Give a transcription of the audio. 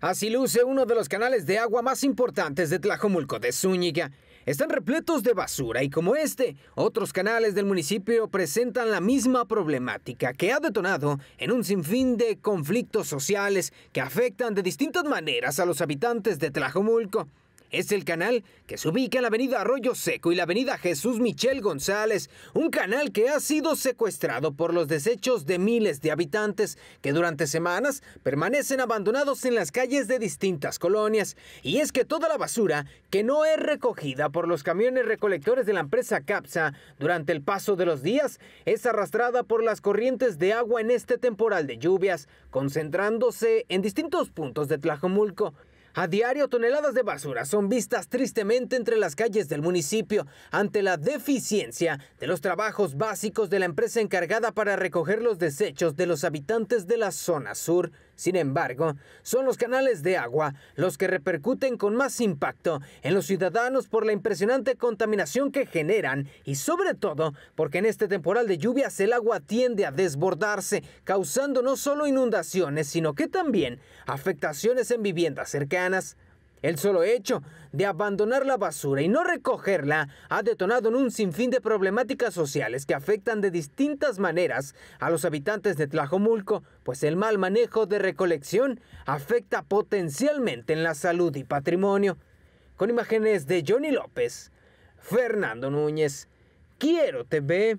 Así luce uno de los canales de agua más importantes de Tlajomulco de Zúñiga. Están repletos de basura y como este, otros canales del municipio presentan la misma problemática que ha detonado en un sinfín de conflictos sociales que afectan de distintas maneras a los habitantes de Tlajomulco. Es el canal que se ubica en la avenida Arroyo Seco y la avenida Jesús Michel González, un canal que ha sido secuestrado por los desechos de miles de habitantes que durante semanas permanecen abandonados en las calles de distintas colonias. Y es que toda la basura que no es recogida por los camiones recolectores de la empresa CAPSA durante el paso de los días es arrastrada por las corrientes de agua en este temporal de lluvias, concentrándose en distintos puntos de Tlajomulco. A diario, toneladas de basura son vistas tristemente entre las calles del municipio ante la deficiencia de los trabajos básicos de la empresa encargada para recoger los desechos de los habitantes de la zona sur. Sin embargo, son los canales de agua los que repercuten con más impacto en los ciudadanos por la impresionante contaminación que generan y sobre todo porque en este temporal de lluvias el agua tiende a desbordarse, causando no solo inundaciones, sino que también afectaciones en viviendas cercanas. El solo hecho de abandonar la basura y no recogerla ha detonado en un sinfín de problemáticas sociales que afectan de distintas maneras a los habitantes de Tlajomulco, pues el mal manejo de recolección afecta potencialmente en la salud y patrimonio. Con imágenes de Johnny López, Fernando Núñez, Quiero TV.